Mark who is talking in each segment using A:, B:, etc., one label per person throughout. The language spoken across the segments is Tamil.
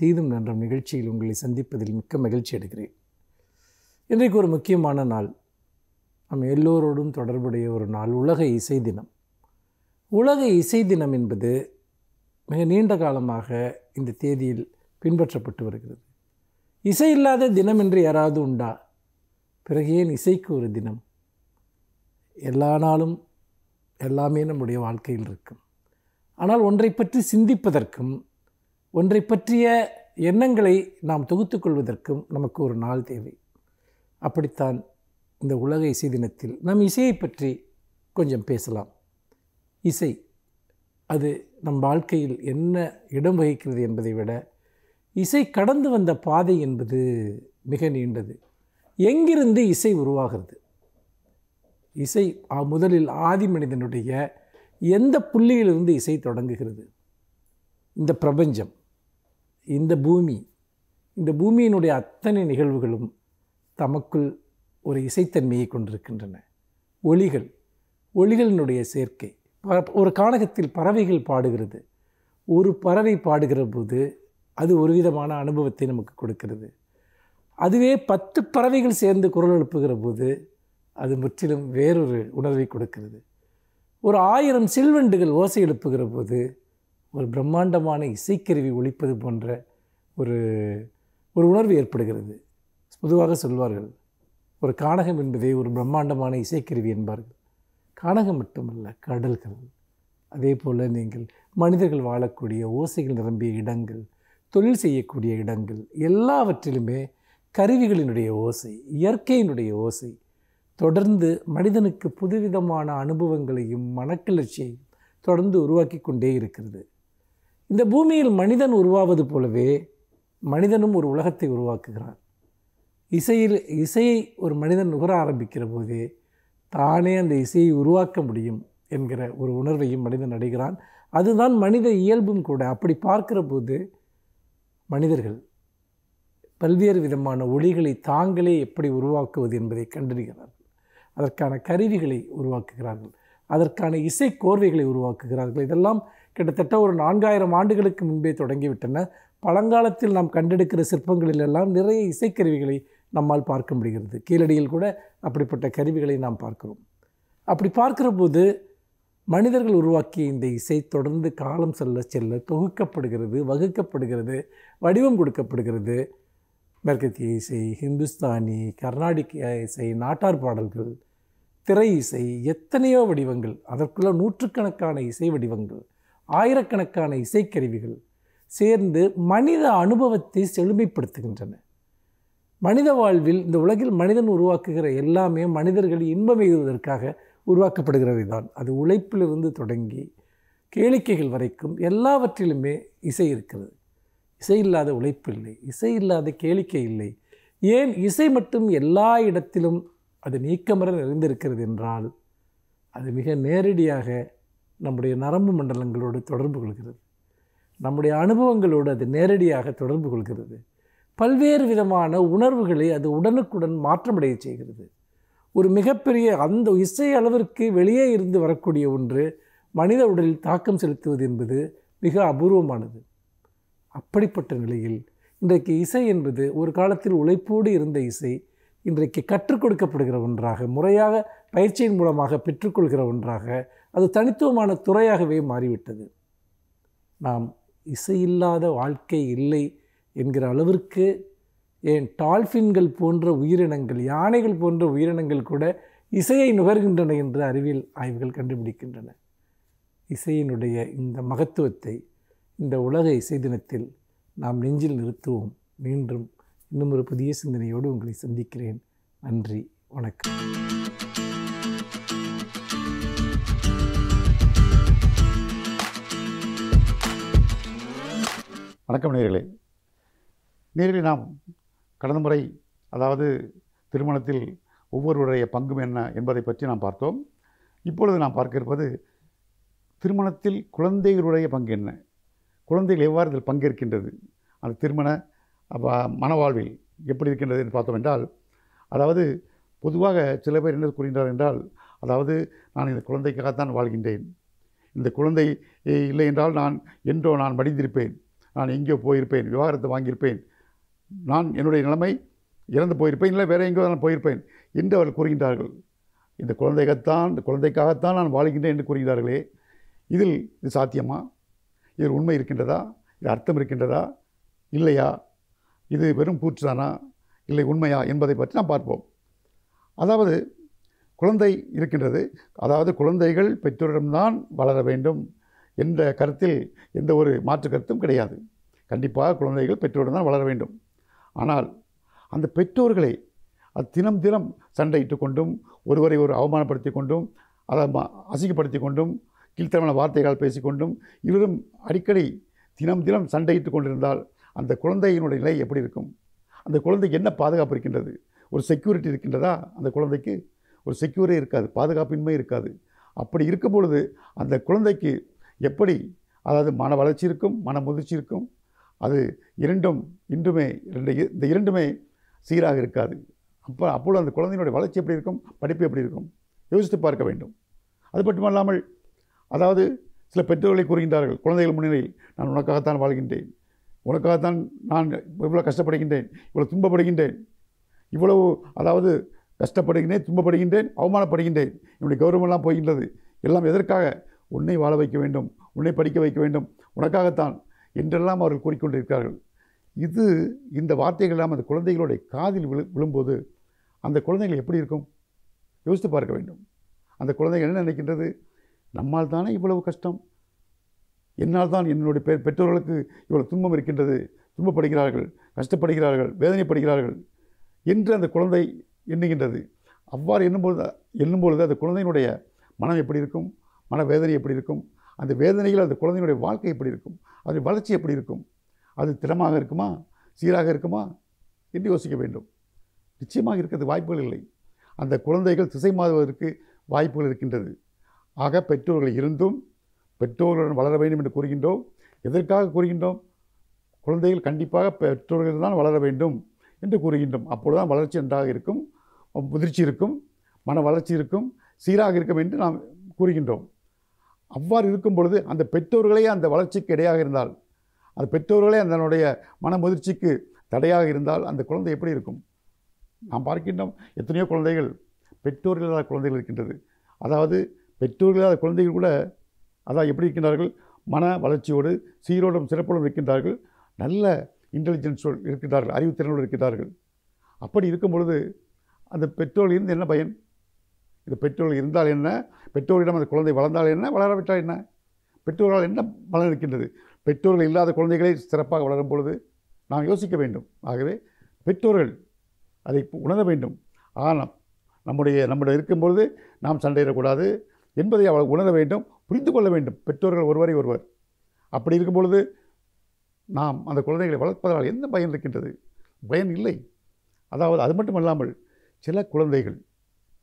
A: தீதும் நன்றும் நிகழ்ச்சியில் உங்களை சந்திப்பதில் மிக்க மகிழ்ச்சி அடைகிறேன் இன்றைக்கு ஒரு முக்கியமான நாள் நம் எல்லோரோடும் தொடர்புடைய ஒரு நாள் உலக இசை தினம் உலக இசை தினம் என்பது மிக நீண்ட காலமாக இந்த தேதியில் பின்பற்றப்பட்டு வருகிறது இசை இல்லாத தினம் என்று யாராவது உண்டா பிறகு ஏன் இசைக்கு ஒரு தினம் எல்லா நாளும் எல்லாமே நம்முடைய வாழ்க்கையில் இருக்கும் ஆனால் ஒன்றை பற்றி சிந்திப்பதற்கும் ஒன்றை பற்றிய எண்ணங்களை நாம் தொகுத்துக்கொள்வதற்கும் நமக்கு ஒரு நாள் தேவை அப்படித்தான் இந்த உலக இசை தினத்தில் நம் இசையை பற்றி கொஞ்சம் பேசலாம் இசை அது நம் வாழ்க்கையில் என்ன இடம் வகிக்கிறது என்பதை விட இசை கடந்து வந்த பாதை என்பது மிக நீண்டது எங்கிருந்து இசை உருவாகிறது இசை முதலில் ஆதி மனிதனுடைய எந்த புள்ளியிலிருந்து இசை தொடங்குகிறது இந்த பிரபஞ்சம் இந்த பூமி இந்த பூமியினுடைய அத்தனை நிகழ்வுகளும் தமக்குள் ஒரு இசைத்தன்மையை கொண்டிருக்கின்றன ஒளிகள் ஒளிகளினுடைய சேர்க்கை ஒரு காலகத்தில் பறவைகள் பாடுகிறது ஒரு பறவை பாடுகிற போது அது ஒரு விதமான அனுபவத்தை நமக்கு கொடுக்கிறது அதுவே பத்து பறவைகள் சேர்ந்து குரல் எழுப்புகிற போது அது முற்றிலும் வேறொரு உணர்வை கொடுக்கிறது ஒரு ஆயிரம் சில்வண்டுகள் ஓசை எழுப்புகிற போது ஒரு பிரம்மாண்டமான இசைக்கருவி ஒழிப்பது போன்ற ஒரு ஒரு உணர்வு ஏற்படுகிறது பொதுவாக சொல்வார்கள் ஒரு காணகம் என்பதே ஒரு பிரம்மாண்டமான இசைக்கருவி என்பார்கள் காணகம் மட்டுமல்ல கடல்கள் அதே போல் நீங்கள் மனிதர்கள் வாழக்கூடிய ஓசைகள் நிரம்பிய இடங்கள் தொழில் செய்யக்கூடிய இடங்கள் எல்லாவற்றிலுமே கருவிகளினுடைய ஓசை இயற்கையினுடைய ஓசை தொடர்ந்து மனிதனுக்கு புதுவிதமான அனுபவங்களையும் மனக்கிளர்ச்சியையும் தொடர்ந்து உருவாக்கி கொண்டே இருக்கிறது இந்த பூமியில் மனிதன் உருவாவது போலவே மனிதனும் ஒரு உலகத்தை உருவாக்குகிறான் இசையில் இசையை ஒரு மனிதன் நுகர ஆரம்பிக்கிற போது தானே அந்த இசையை உருவாக்க முடியும் என்கிற ஒரு உணர்வையும் மனிதன் அடைகிறான் அதுதான் மனித இயல்பும் கூட அப்படி பார்க்கிற போது மனிதர்கள் பல்வேறு விதமான ஒளிகளை தாங்களே எப்படி உருவாக்குவது என்பதை கண்டறிகிறார்கள் அதற்கான கருவிகளை உருவாக்குகிறார்கள் அதற்கான இசை கோர்வைகளை உருவாக்குகிறார்கள் இதெல்லாம் கிட்டத்தட்ட ஒரு நான்காயிரம் ஆண்டுகளுக்கு முன்பே தொடங்கிவிட்டன பழங்காலத்தில் நாம் கண்டெடுக்கிற சிற்பங்களில் எல்லாம் நிறைய இசைக்கருவிகளை நம்மால் பார்க்க முடிகிறது கீழடியில் கூட அப்படிப்பட்ட கருவிகளை நாம் பார்க்கிறோம் அப்படி பார்க்கிற போது மனிதர்கள் உருவாக்கிய இந்த இசை தொடர்ந்து காலம் செல்ல செல்ல தொகுக்கப்படுகிறது வகுக்கப்படுகிறது வடிவம் கொடுக்கப்படுகிறது மேற்கத்திய இசை ஹிந்துஸ்தானி கர்நாடிக இசை நாட்டார் பாடல்கள் திரை இசை எத்தனையோ வடிவங்கள் அதற்குள்ள நூற்றுக்கணக்கான இசை வடிவங்கள் ஆயிரக்கணக்கான இசைக்கருவிகள் சேர்ந்து மனித அனுபவத்தை செழுமைப்படுத்துகின்றன மனித வாழ்வில் இந்த உலகில் மனிதன் உருவாக்குகிற எல்லாமே மனிதர்கள் இன்பம் எய்துவதற்காக உருவாக்கப்படுகிறது தான் அது உழைப்பிலிருந்து தொடங்கி கேளிக்கைகள் வரைக்கும் எல்லாவற்றிலுமே இசை இருக்கிறது இசை இல்லாத உழைப்பு இல்லை இசை இல்லாத கேளிக்கை இல்லை ஏன் இசை மட்டும் எல்லா இடத்திலும் அது நீக்கமர நிறைந்திருக்கிறது என்றால் அது மிக நேரடியாக நம்முடைய நரம்பு மண்டலங்களோடு தொடர்பு கொள்கிறது நம்முடைய அனுபவங்களோடு அது நேரடியாக தொடர்பு கொள்கிறது பல்வேறு விதமான உணர்வுகளை அது உடனுக்குடன் மாற்றமடைய செய்கிறது ஒரு மிகப்பெரிய அந்த இசை அளவிற்கு வெளியே இருந்து வரக்கூடிய ஒன்று மனித உடலில் தாக்கம் செலுத்துவது என்பது மிக அபூர்வமானது அப்படிப்பட்ட நிலையில் இன்றைக்கு இசை என்பது ஒரு காலத்தில் உழைப்போடு இருந்த இசை இன்றைக்கு கற்றுக் கொடுக்கப்படுகிற ஒன்றாக முறையாக பயிற்சியின் மூலமாக பெற்றுக்கொள்கிற ஒன்றாக அது தனித்துவமான துறையாகவே மாறிவிட்டது நாம் இசையில்லாத வாழ்க்கை இல்லை என்கிற அளவிற்கு ஏன் டால்ஃபின்கள் போன்ற உயிரினங்கள் யானைகள் போன்ற உயிரினங்கள் கூட இசையை நுகர்கின்றன என்று அறிவியல் ஆய்வுகள் கண்டுபிடிக்கின்றன இசையினுடைய இந்த மகத்துவத்தை இந்த உலக இசை தினத்தில் நாம் நெஞ்சில் நிறுத்துவோம் மீண்டும் இன்னும் ஒரு புதிய சிந்தனையோடு உங்களை சந்திக்கிறேன் நன்றி வணக்கம்
B: வணக்கம் நேர்களே நேர்களை நாம் கடந்த முறை அதாவது திருமணத்தில் ஒவ்வொருவருடைய பங்கும் என்ன என்பதை பற்றி நாம் பார்த்தோம் இப்பொழுது நாம் பார்க்க இருப்பது திருமணத்தில் குழந்தைகளுடைய பங்கு என்ன குழந்தைகள் எவ்வாறு இதில் பங்கேற்கின்றது அந்த திருமண மனவாழ்வில் எப்படி இருக்கின்றது என்று பார்த்தோம் என்றால் அதாவது பொதுவாக சில பேர் என்ன கூறுகின்றார் என்றால் அதாவது நான் இந்த குழந்தைக்காகத்தான் வாழ்கின்றேன் இந்த குழந்தை இல்லை என்றால் நான் என்றோ நான் மடிந்திருப்பேன் நான் எங்கேயோ போயிருப்பேன் விவகாரத்தை வாங்கியிருப்பேன் நான் என்னுடைய நிலைமை இறந்து போயிருப்பேன் இல்லை வேறு எங்கேயோ நான் போயிருப்பேன் என்று அவர்கள் கூறுகின்றார்கள் இந்த குழந்தைகத்தான் இந்த குழந்தைக்காகத்தான் நான் வாழ்கின்றேன் என்று கூறுகிறார்களே இதில் இது சாத்தியமா இதில் உண்மை இருக்கின்றதா இது அர்த்தம் இருக்கின்றதா இல்லையா இது வெறும் கூற்றுதானா இல்லை உண்மையா என்பதை பற்றி நாம் பார்ப்போம் அதாவது குழந்தை இருக்கின்றது அதாவது குழந்தைகள் பெற்றோரிடம்தான் வளர வேண்டும் என்ற கருத்தில் எந்த ஒரு மாற்று கருத்தும் கிடையாது கண்டிப்பாக குழந்தைகள் பெற்றோருடன் தான் வளர வேண்டும் ஆனால் அந்த பெற்றோர்களை அது தினம் தினம் சண்டையிட்டு கொண்டும் ஒருவரை ஒரு அவமானப்படுத்தி கொண்டும் அதை அசிங்கப்படுத்தி கொண்டும் கீழ்த்தரமான வார்த்தைகளால் பேசிக்கொண்டும் இருவரும் அடிக்கடி தினம் தினம் சண்டையிட்டு கொண்டிருந்தால் அந்த குழந்தையினுடைய நிலை எப்படி இருக்கும் அந்த குழந்தைக்கு என்ன பாதுகாப்பு இருக்கின்றது ஒரு செக்யூரிட்டி இருக்கின்றதா அந்த குழந்தைக்கு ஒரு செக்யூரே இருக்காது பாதுகாப்பின்மை இருக்காது அப்படி இருக்கும் பொழுது அந்த குழந்தைக்கு எப்படி அதாவது மன வளர்ச்சி இருக்கும் மன முதிர்ச்சி இருக்கும் அது இரண்டும் இன்றுமே ரெண்டு இந்த இரண்டுமே சீராக இருக்காது அப்போ அப்பொழுது அந்த குழந்தையினுடைய வளர்ச்சி எப்படி இருக்கும் படிப்பு எப்படி இருக்கும் யோசித்து பார்க்க வேண்டும் அது மட்டுமல்லாமல் அதாவது சில பெற்றோர்களை கூறுகின்றார்கள் குழந்தைகள் முன்னிலையில் நான் உனக்காகத்தான் வாழ்கின்றேன் உனக்காகத்தான் நான் இவ்வளோ கஷ்டப்படுகின்றேன் இவ்வளோ துன்பப்படுகின்றேன் இவ்வளவு அதாவது கஷ்டப்படுகின்றேன் துன்பப்படுகின்றேன் அவமானப்படுகின்றேன் என்னுடைய கௌரவமெல்லாம் போகின்றது எல்லாம் எதற்காக உன்னை வாழ வைக்க வேண்டும் உன்னை படிக்க வைக்க வேண்டும் உனக்காகத்தான் என்றெல்லாம் அவர்கள் கூறிக்கொண்டிருக்கிறார்கள் இது இந்த வார்த்தைகள் அந்த குழந்தைகளுடைய காதில் விழு விழும்போது அந்த குழந்தைகள் எப்படி இருக்கும் யோசித்து பார்க்க வேண்டும் அந்த குழந்தைகள் என்ன நினைக்கின்றது நம்மால் தானே இவ்வளவு கஷ்டம் என்னால் தான் என்னுடைய பெ பெற்றோர்களுக்கு இவ்வளோ துன்பம் இருக்கின்றது துன்பப்படுகிறார்கள் கஷ்டப்படுகிறார்கள் வேதனைப்படுகிறார்கள் என்று அந்த குழந்தை எண்ணுகின்றது அவ்வாறு எண்ணும்பொழுது எண்ணும்பொழுது அந்த குழந்தையினுடைய மனம் எப்படி இருக்கும் மனவேதனை எப்படி இருக்கும் அந்த வேதனைகள் அந்த குழந்தையினுடைய வாழ்க்கை எப்படி இருக்கும் அதன் வளர்ச்சி எப்படி இருக்கும் அது திறமாக இருக்குமா சீராக இருக்குமா என்று யோசிக்க வேண்டும் நிச்சயமாக இருக்கிறது வாய்ப்புகள் இல்லை அந்த குழந்தைகள் திசை மாறுவதற்கு வாய்ப்புகள் இருக்கின்றது ஆக பெற்றோர்கள் இருந்தும் பெற்றோர்களுடன் வளர வேண்டும் என்று கூறுகின்றோம் எதற்காக கூறுகின்றோம் குழந்தைகள் கண்டிப்பாக பெற்றோர்கள் தான் வளர வேண்டும் என்று கூறுகின்றோம் அப்பொழுது தான் வளர்ச்சி நன்றாக இருக்கும் முதிர்ச்சி இருக்கும் மன வளர்ச்சி இருக்கும் சீராக இருக்கும் என்று நாம் கூறுகின்றோம் அவ்வாறு இருக்கும் பொழுது அந்த பெற்றோர்களே அந்த வளர்ச்சிக்கு இடையாக இருந்தால் அந்த பெற்றோர்களே அதனுடைய மனமுதிர்ச்சிக்கு தடையாக இருந்தால் அந்த குழந்தை எப்படி இருக்கும் நாம் பார்க்கின்றோம் எத்தனையோ குழந்தைகள் பெற்றோர்கள் இல்லாத குழந்தைகள் இருக்கின்றது அதாவது பெற்றோர்கள் இல்லாத குழந்தைகள் கூட அதாவது எப்படி இருக்கின்றார்கள் மன வளர்ச்சியோடு சீரோடும் சிறப்போடும் இருக்கின்றார்கள் நல்ல இன்டெலிஜென்ஸோடு இருக்கின்றார்கள் அறிவுத்திறனோடு இருக்கின்றார்கள் அப்படி இருக்கும் பொழுது அந்த இருந்து என்ன பயன் இந்த பெற்றோர்கள் இருந்தால் என்ன பெற்றோர்களிடம் அந்த குழந்தை வளர்ந்தால் என்ன வளரவிட்டால் என்ன பெற்றோர்களால் என்ன பலன் இருக்கின்றது பெற்றோர்கள் இல்லாத குழந்தைகளை சிறப்பாக வளரும் பொழுது நாம் யோசிக்க வேண்டும் ஆகவே பெற்றோர்கள் அதை உணர வேண்டும் ஆனால் நம்முடைய நம்முடைய இருக்கும்பொழுது நாம் சண்டையிடக்கூடாது என்பதை அவள் உணர வேண்டும் புரிந்து கொள்ள வேண்டும் பெற்றோர்கள் ஒருவரை ஒருவர் அப்படி இருக்கும் பொழுது நாம் அந்த குழந்தைகளை வளர்ப்பதால் எந்த பயன் இருக்கின்றது பயன் இல்லை அதாவது அது மட்டுமல்லாமல் சில குழந்தைகள்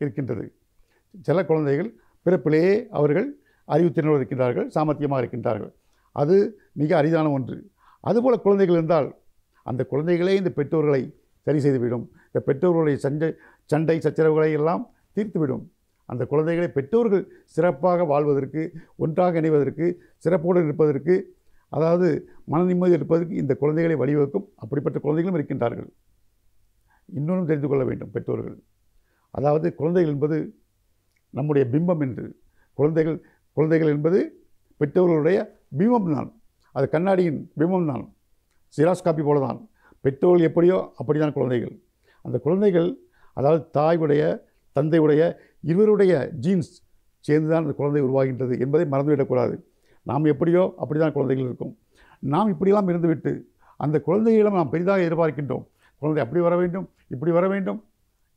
B: இருக்கின்றது சில குழந்தைகள் பிறப்பிலேயே அவர்கள் அறிவுத்திறனோடு இருக்கின்றார்கள் சாமர்த்தியமாக இருக்கின்றார்கள் அது மிக அரிதான ஒன்று அதுபோல் குழந்தைகள் இருந்தால் அந்த குழந்தைகளே இந்த பெற்றோர்களை சரி செய்துவிடும் இந்த பெற்றோர்களுடைய சண்டை சண்டை சச்சரவுகளை எல்லாம் தீர்த்துவிடும் அந்த குழந்தைகளை பெற்றோர்கள் சிறப்பாக வாழ்வதற்கு ஒன்றாக இணைவதற்கு சிறப்போடு இருப்பதற்கு அதாவது மன நிம்மதி இருப்பதற்கு இந்த குழந்தைகளை வழிவகுக்கும் அப்படிப்பட்ட குழந்தைகளும் இருக்கின்றார்கள் இன்னொன்றும் தெரிந்து கொள்ள வேண்டும் பெற்றோர்கள் அதாவது குழந்தைகள் என்பது நம்முடைய பிம்பம் என்று குழந்தைகள் குழந்தைகள் என்பது பெற்றோர்களுடைய பிம்பம் தான் அது கண்ணாடியின் பிம்பம் தான் சிராஸ் காப்பி போல தான் பெற்றோர்கள் எப்படியோ அப்படி தான் குழந்தைகள் அந்த குழந்தைகள் அதாவது தாயுடைய தந்தையுடைய இருவருடைய ஜீன்ஸ் சேர்ந்து தான் அந்த குழந்தை உருவாகின்றது என்பதை மறந்துவிடக்கூடாது நாம் எப்படியோ அப்படி தான் குழந்தைகள் இருக்கும் நாம் இப்படியெல்லாம் இருந்துவிட்டு அந்த குழந்தைகளிடம் நாம் பெரிதாக எதிர்பார்க்கின்றோம் குழந்தை அப்படி வர வேண்டும் இப்படி வர வேண்டும்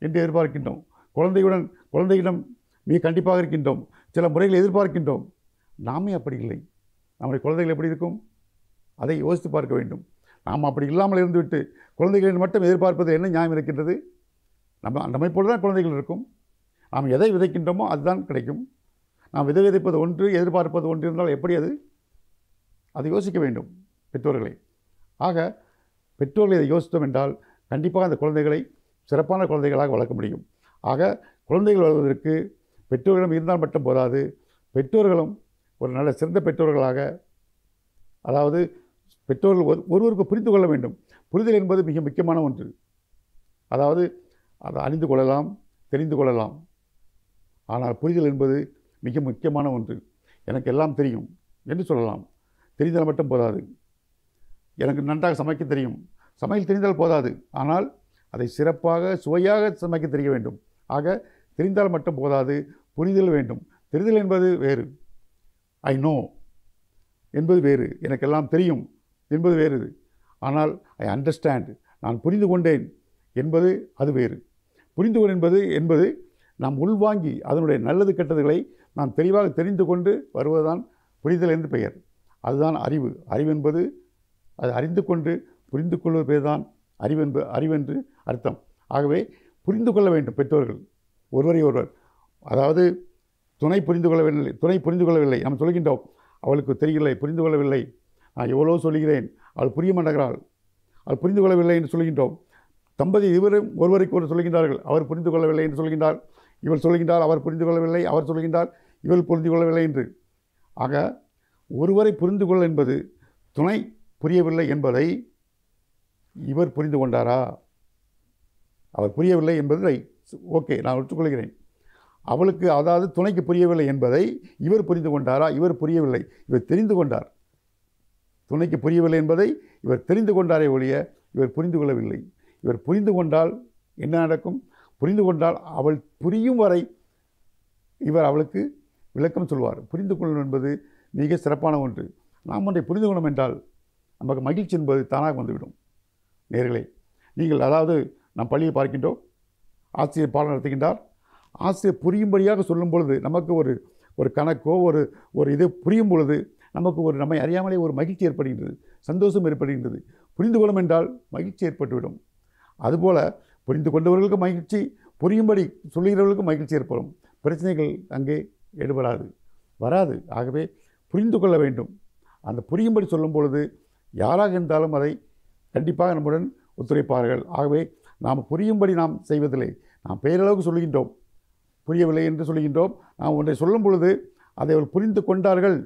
B: என்று எதிர்பார்க்கின்றோம் குழந்தையுடன் குழந்தையிடம் மிக கண்டிப்பாக இருக்கின்றோம் சில முறைகளை எதிர்பார்க்கின்றோம் நாமே அப்படி இல்லை நம்முடைய குழந்தைகள் எப்படி இருக்கும் அதை யோசித்து பார்க்க வேண்டும் நாம் அப்படி இல்லாமல் இருந்துவிட்டு குழந்தைகளின் மட்டும் எதிர்பார்ப்பது என்ன நியாயம் இருக்கின்றது நம்ம நம்மை போல தான் குழந்தைகள் இருக்கும் நாம் எதை விதைக்கின்றோமோ அதுதான் கிடைக்கும் நாம் விதை விதைப்பது ஒன்று எதிர்பார்ப்பது ஒன்று இருந்தால் எப்படி அது அதை யோசிக்க வேண்டும் பெற்றோர்களை ஆக பெற்றோர்களை இதை யோசித்தோம் என்றால் கண்டிப்பாக அந்த குழந்தைகளை சிறப்பான குழந்தைகளாக வளர்க்க முடியும் ஆக குழந்தைகள் வளர்வதற்கு பெற்றோர்களும் இருந்தால் மட்டும் போதாது பெற்றோர்களும் ஒரு நல்ல சிறந்த பெற்றோர்களாக அதாவது பெற்றோர்கள் ஒரு ஒருவருக்கு புரிந்து கொள்ள வேண்டும் புரிதல் என்பது மிக முக்கியமான ஒன்று அதாவது அதை அறிந்து கொள்ளலாம் தெரிந்து கொள்ளலாம் ஆனால் புரிதல் என்பது மிக முக்கியமான ஒன்று எனக்கு எல்லாம் தெரியும் என்று சொல்லலாம் தெரிந்தால் மட்டும் போதாது எனக்கு நன்றாக சமைக்க தெரியும் சமையல் தெரிந்தால் போதாது ஆனால் அதை சிறப்பாக சுவையாக சமைக்க தெரிய வேண்டும் ஆக தெரிந்தால் மட்டும் போதாது புரிதல் வேண்டும் தெரிதல் என்பது வேறு ஐ நோ என்பது வேறு எனக்கெல்லாம் தெரியும் என்பது வேறு ஆனால் ஐ அண்டர்ஸ்டாண்ட் நான் புரிந்து கொண்டேன் என்பது அது வேறு புரிந்து என்பது என்பது நாம் உள்வாங்கி அதனுடைய நல்லது கெட்டதுகளை நாம் தெளிவாக தெரிந்து கொண்டு வருவதுதான் புரிதல் என்று பெயர் அதுதான் அறிவு அறிவு என்பது அது அறிந்து கொண்டு புரிந்து கொள்வது பேர் தான் அறிவென்ப அறிவென்று அர்த்தம் ஆகவே புரிந்து கொள்ள வேண்டும் பெற்றோர்கள் ஒருவரை ஒருவர் அதாவது துணை புரிந்து கொள்ளவில்லை துணை புரிந்து கொள்ளவில்லை நாம் சொல்கின்றோம் அவளுக்கு தெரியவில்லை புரிந்து கொள்ளவில்லை நான் எவ்வளோ சொல்கிறேன் அவள் புரிய மாட்டேங்கிறாள் அவள் புரிந்து கொள்ளவில்லை என்று சொல்கின்றோம் தம்பதி இருவரும் ஒருவருக்கு ஒரு சொல்கின்றார்கள் அவர் புரிந்து கொள்ளவில்லை என்று சொல்கின்றார் இவர் சொல்கின்றார் அவர் புரிந்து கொள்ளவில்லை அவர் சொல்கின்றார் இவர் புரிந்து கொள்ளவில்லை என்று ஆக ஒருவரை புரிந்து கொள்ள என்பது துணை புரியவில்லை என்பதை இவர் புரிந்து கொண்டாரா அவர் புரியவில்லை என்பதை ஓகே நான் எடுத்துக்கொள்கிறேன் அவளுக்கு அதாவது துணைக்கு புரியவில்லை என்பதை இவர் புரிந்து கொண்டாரா இவர் புரியவில்லை இவர் தெரிந்து கொண்டார் துணைக்கு புரியவில்லை என்பதை இவர் தெரிந்து கொண்டாரே ஒழிய இவர் புரிந்து கொள்ளவில்லை இவர் புரிந்து கொண்டால் என்ன நடக்கும் புரிந்து கொண்டால் அவள் புரியும் வரை இவர் அவளுக்கு விளக்கம் சொல்வார் புரிந்து கொள்ளணும் என்பது மிக சிறப்பான ஒன்று நாம் ஒன்றை புரிந்து கொள்ளும் என்றால் நமக்கு மகிழ்ச்சி என்பது தானாக வந்துவிடும் நேர்களே நீங்கள் அதாவது நாம் பள்ளியை பார்க்கின்றோம் ஆசிரியர் பாடம் நடத்துகின்றார் ஆசிரியர் புரியும்படியாக சொல்லும் பொழுது நமக்கு ஒரு ஒரு கணக்கோ ஒரு ஒரு இது புரியும் பொழுது நமக்கு ஒரு நம்மை அறியாமலே ஒரு மகிழ்ச்சி ஏற்படுகின்றது சந்தோஷம் ஏற்படுகின்றது புரிந்து கொள்ளும் என்றால் மகிழ்ச்சி ஏற்பட்டுவிடும் அதுபோல் புரிந்து கொண்டவர்களுக்கு மகிழ்ச்சி புரியும்படி சொல்லுகிறவர்களுக்கு மகிழ்ச்சி ஏற்படும் பிரச்சனைகள் அங்கே ஈடுபடாது வராது ஆகவே புரிந்து கொள்ள வேண்டும் அந்த புரியும்படி சொல்லும் பொழுது யாராக இருந்தாலும் அதை கண்டிப்பாக நம்முடன் ஒத்துழைப்பார்கள் ஆகவே நாம் புரியும்படி நாம் செய்வதில்லை நாம் பெயரளவுக்கு சொல்கின்றோம் புரியவில்லை என்று சொல்கின்றோம் நாம் ஒன்றை சொல்லும் பொழுது அதை அவர் புரிந்து கொண்டார்கள்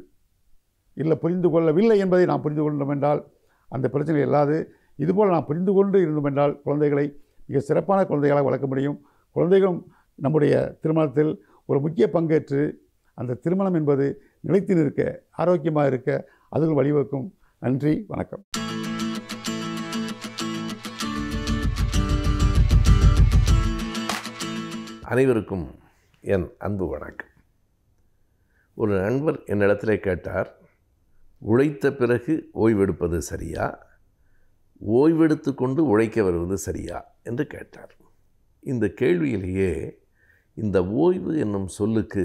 B: இல்லை புரிந்து கொள்ளவில்லை என்பதை நாம் புரிந்து கொண்டோம் என்றால் அந்த பிரச்சனை இல்லாது இதுபோல் நாம் புரிந்து கொண்டு இருந்தோம் என்றால் குழந்தைகளை மிக சிறப்பான குழந்தைகளாக வளர்க்க முடியும் குழந்தைகளும் நம்முடைய திருமணத்தில் ஒரு முக்கிய பங்கேற்று அந்த திருமணம் என்பது நிலைத்து நிற்க ஆரோக்கியமாக இருக்க அதுகள் வழிவகுக்கும் நன்றி வணக்கம்
C: அனைவருக்கும் என் அன்பு வணக்கம் ஒரு நண்பர் என்னிடத்தில் கேட்டார் உழைத்த பிறகு ஓய்வெடுப்பது சரியா ஓய்வெடுத்து கொண்டு உழைக்க வருவது சரியா என்று கேட்டார் இந்த கேள்வியிலேயே இந்த ஓய்வு என்னும் சொல்லுக்கு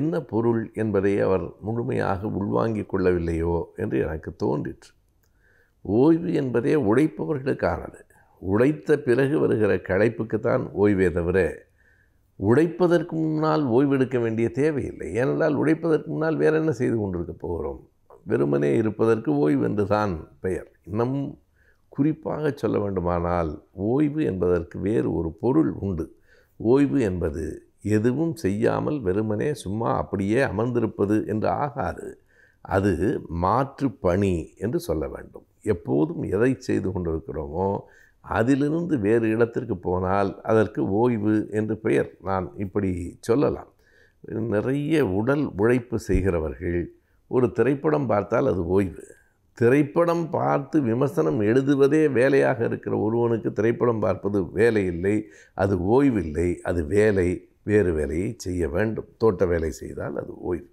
C: என்ன பொருள் என்பதை அவர் முழுமையாக உள்வாங்கிக் கொள்ளவில்லையோ என்று எனக்கு தோன்றிற்று ஓய்வு என்பதே உழைப்பவர்களுக்கானது உழைத்த பிறகு வருகிற களைப்புக்குத்தான் ஓய்வே தவிர உழைப்பதற்கு முன்னால் ஓய்வெடுக்க வேண்டிய தேவையில்லை ஏனென்றால் உழைப்பதற்கு முன்னால் வேறு என்ன செய்து கொண்டிருக்க போகிறோம் வெறுமனே இருப்பதற்கு ஓய்வு என்று தான் பெயர் இன்னும் குறிப்பாக சொல்ல வேண்டுமானால் ஓய்வு என்பதற்கு வேறு ஒரு பொருள் உண்டு ஓய்வு என்பது எதுவும் செய்யாமல் வெறுமனே சும்மா அப்படியே அமர்ந்திருப்பது என்று ஆகாது அது மாற்று பணி என்று சொல்ல வேண்டும் எப்போதும் எதை செய்து கொண்டிருக்கிறோமோ அதிலிருந்து வேறு இடத்திற்கு போனால் அதற்கு ஓய்வு என்று பெயர் நான் இப்படி சொல்லலாம் நிறைய உடல் உழைப்பு செய்கிறவர்கள் ஒரு திரைப்படம் பார்த்தால் அது ஓய்வு திரைப்படம் பார்த்து விமர்சனம் எழுதுவதே வேலையாக இருக்கிற ஒருவனுக்கு திரைப்படம் பார்ப்பது வேலை இல்லை அது ஓய்வில்லை அது வேலை வேறு வேலையை செய்ய வேண்டும் தோட்ட வேலை செய்தால் அது ஓய்வு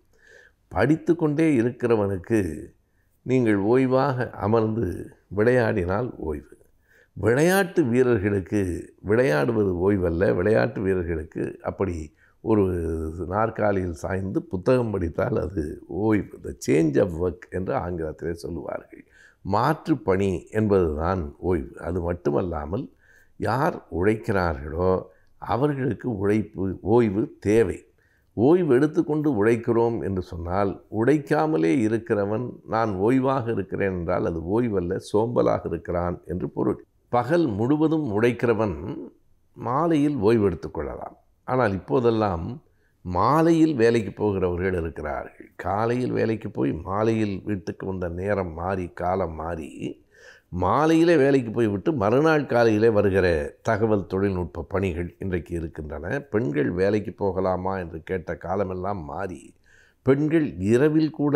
C: படித்து கொண்டே இருக்கிறவனுக்கு நீங்கள் ஓய்வாக அமர்ந்து விளையாடினால் ஓய்வு விளையாட்டு வீரர்களுக்கு விளையாடுவது ஓய்வல்ல விளையாட்டு வீரர்களுக்கு அப்படி ஒரு நாற்காலியில் சாய்ந்து புத்தகம் படித்தால் அது ஓய்வு த சேஞ்ச் ஆஃப் ஒர்க் என்று ஆங்கிலத்திலே சொல்லுவார்கள் மாற்று பணி என்பது தான் ஓய்வு அது மட்டுமல்லாமல் யார் உழைக்கிறார்களோ அவர்களுக்கு உழைப்பு ஓய்வு தேவை ஓய்வு எடுத்துக்கொண்டு உழைக்கிறோம் என்று சொன்னால் உழைக்காமலே இருக்கிறவன் நான் ஓய்வாக இருக்கிறேன் என்றால் அது ஓய்வல்ல சோம்பலாக இருக்கிறான் என்று பொருள் பகல் முழுவதும் உழைக்கிறவன் மாலையில் ஓய்வெடுத்து கொள்ளலாம் ஆனால் இப்போதெல்லாம் மாலையில் வேலைக்கு போகிறவர்கள் இருக்கிறார்கள் காலையில் வேலைக்கு போய் மாலையில் வீட்டுக்கு வந்த நேரம் மாறி காலம் மாறி மாலையிலே வேலைக்கு போய்விட்டு மறுநாள் காலையிலே வருகிற தகவல் தொழில்நுட்ப பணிகள் இன்றைக்கு இருக்கின்றன பெண்கள் வேலைக்கு போகலாமா என்று கேட்ட காலமெல்லாம் மாறி பெண்கள் இரவில் கூட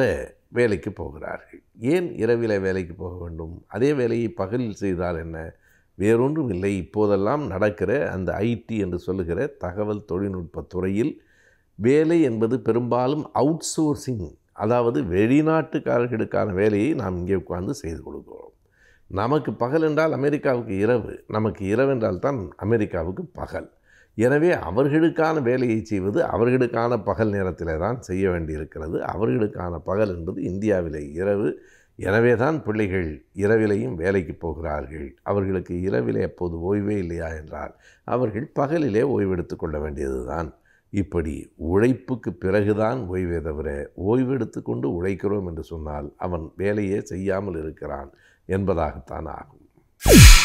C: வேலைக்கு போகிறார்கள் ஏன் இரவில் வேலைக்கு போக வேண்டும் அதே வேலையை பகலில் செய்தால் என்ன வேறொன்றும் இல்லை இப்போதெல்லாம் நடக்கிற அந்த ஐடி என்று சொல்லுகிற தகவல் தொழில்நுட்ப துறையில் வேலை என்பது பெரும்பாலும் அவுட் சோர்சிங் அதாவது வெளிநாட்டுக்காரர்களுக்கான வேலையை நாம் இங்கே உட்கார்ந்து செய்து கொடுக்கிறோம் நமக்கு பகல் என்றால் அமெரிக்காவுக்கு இரவு நமக்கு இரவு என்றால் தான் அமெரிக்காவுக்கு பகல் எனவே அவர்களுக்கான வேலையை செய்வது அவர்களுக்கான பகல் நேரத்தில் தான் செய்ய வேண்டியிருக்கிறது அவர்களுக்கான பகல் என்பது இந்தியாவிலே இரவு எனவே தான் பிள்ளைகள் இரவிலையும் வேலைக்கு போகிறார்கள் அவர்களுக்கு இரவிலே அப்போது ஓய்வே இல்லையா என்றால் அவர்கள் பகலிலே ஓய்வெடுத்து கொள்ள வேண்டியதுதான் இப்படி உழைப்புக்கு பிறகுதான் ஓய்வே தவிர ஓய்வெடுத்து கொண்டு உழைக்கிறோம் என்று சொன்னால் அவன் வேலையே செய்யாமல் இருக்கிறான் என்பதாகத்தான் ஆகும்